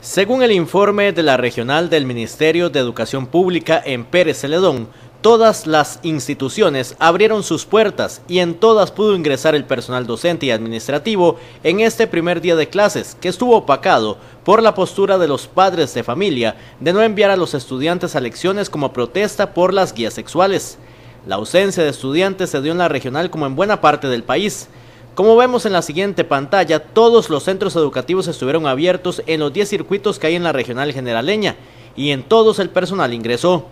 Según el informe de la regional del Ministerio de Educación Pública en Pérez Celedón, todas las instituciones abrieron sus puertas y en todas pudo ingresar el personal docente y administrativo en este primer día de clases, que estuvo opacado por la postura de los padres de familia de no enviar a los estudiantes a lecciones como protesta por las guías sexuales. La ausencia de estudiantes se dio en la regional como en buena parte del país. Como vemos en la siguiente pantalla, todos los centros educativos estuvieron abiertos en los 10 circuitos que hay en la regional generaleña y en todos el personal ingresó.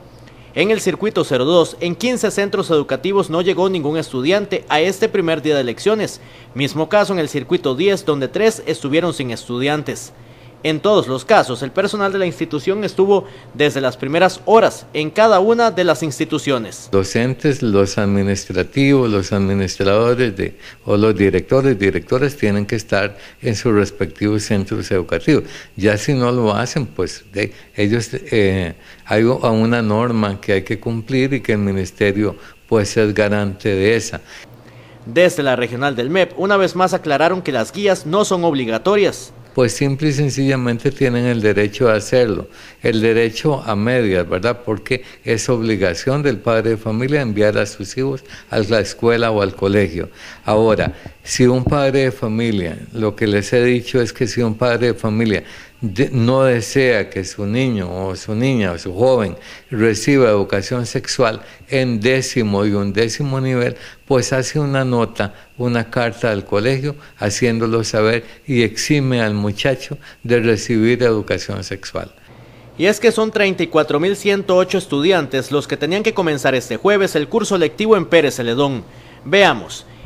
En el circuito 02, en 15 centros educativos no llegó ningún estudiante a este primer día de elecciones. Mismo caso en el circuito 10, donde 3 estuvieron sin estudiantes. En todos los casos, el personal de la institución estuvo desde las primeras horas en cada una de las instituciones. Docentes, los administrativos, los administradores o los directores, directores tienen que estar en sus respectivos centros educativos. Ya si no lo hacen, pues ellos eh, hay una norma que hay que cumplir y que el ministerio puede ser garante de esa. Desde la regional del MEP, una vez más aclararon que las guías no son obligatorias pues simple y sencillamente tienen el derecho a hacerlo. El derecho a medias, ¿verdad? Porque es obligación del padre de familia enviar a sus hijos a la escuela o al colegio. Ahora, si un padre de familia, lo que les he dicho es que si un padre de familia no desea que su niño o su niña o su joven reciba educación sexual en décimo y undécimo nivel, pues hace una nota, una carta al colegio haciéndolo saber y exime al muchacho de recibir educación sexual. Y es que son 34.108 estudiantes los que tenían que comenzar este jueves el curso lectivo en Pérez Celedón. Veamos.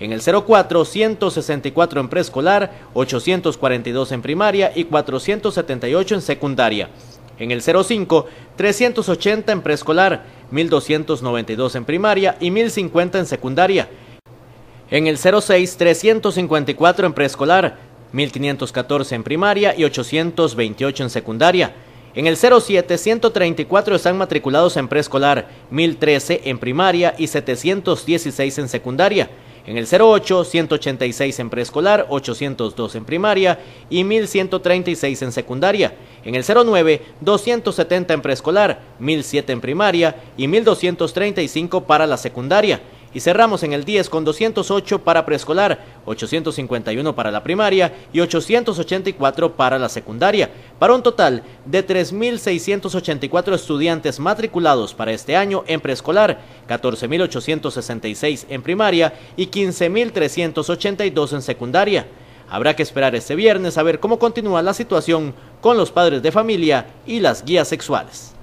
En el 04, 164 en preescolar, 842 en primaria y 478 en secundaria. En el 05, 380 en preescolar, 1292 en primaria y 1050 en secundaria. En el 06, 354 en preescolar, 1514 en primaria y 828 en secundaria. En el 07, 134 están matriculados en preescolar, 1013 en primaria y 716 en secundaria en el 08, 186 en preescolar, 802 en primaria y 1136 en secundaria. En el 09, 270 en preescolar, 1007 en primaria y 1235 para la secundaria y cerramos en el 10 con 208 para preescolar, 851 para la primaria y 884 para la secundaria, para un total de 3.684 estudiantes matriculados para este año en preescolar, 14.866 en primaria y 15.382 en secundaria. Habrá que esperar este viernes a ver cómo continúa la situación con los padres de familia y las guías sexuales.